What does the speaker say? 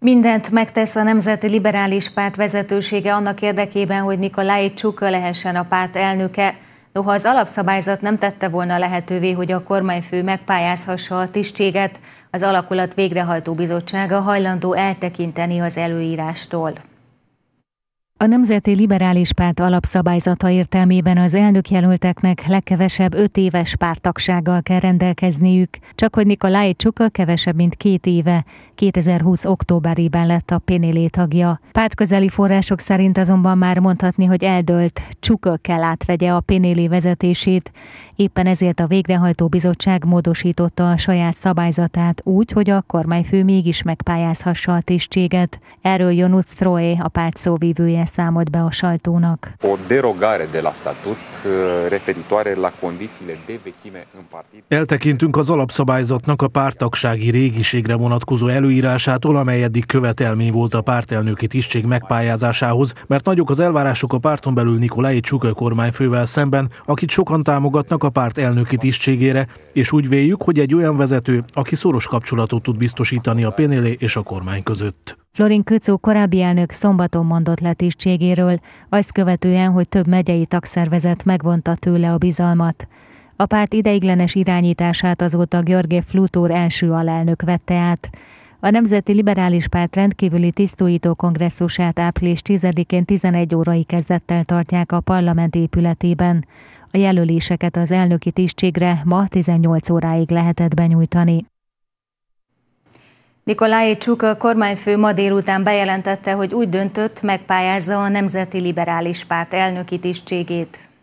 Mindent megtesz a Nemzeti Liberális Párt vezetősége annak érdekében, hogy Nikolai Csuka lehessen a párt elnöke. Noha az alapszabályzat nem tette volna lehetővé, hogy a kormányfő megpályázhassa a tisztséget, az alakulat végrehajtó bizottsága hajlandó eltekinteni az előírástól. A Nemzeti Liberális Párt alapszabályzata értelmében az jelölteknek legkevesebb öt éves pártagsággal kell rendelkezniük, csak hogy Nikolai Csuka kevesebb, mint két éve, 2020. októberében lett a Pénélé tagja. Pártközeli források szerint azonban már mondhatni, hogy eldőlt, Csuka kell átvegye a Pénélé vezetését, Éppen ezért a végrehajtó bizottság módosította a saját szabályzatát úgy, hogy a kormányfő mégis megpályázhassa a tisztséget. Erről Jonut Troé, a párt szóvívője számolt be a sajtónak. Eh, Eltekintünk az alapszabályzatnak a pártagsági régiségre vonatkozó előírásától, amely eddig követelmény volt a pártelnöki tisztség megpályázásához, mert nagyok az elvárások a párton belül Nikolai Csuka kormányfővel szemben, akit sokan támogatnak a párt elnöki tisztségére, és úgy véljük, hogy egy olyan vezető, aki szoros kapcsolatot tud biztosítani a Pénélé és a kormány között. Florin Kőcó korábbi elnök szombaton mondott le tisztségéről, azt követően, hogy több megyei tagszervezet megvonta tőle a bizalmat. A párt ideiglenes irányítását azóta György Flutór első alelnök vette át. A Nemzeti Liberális Párt rendkívüli tisztújító kongresszusát április 10-én 11 órai kezdettel tartják a parlament épületében. A jelöléseket az elnöki tisztségre ma 18 óráig lehetett benyújtani. Nikolai a kormányfő ma délután bejelentette, hogy úgy döntött, megpályázza a Nemzeti Liberális Párt elnöki tisztségét.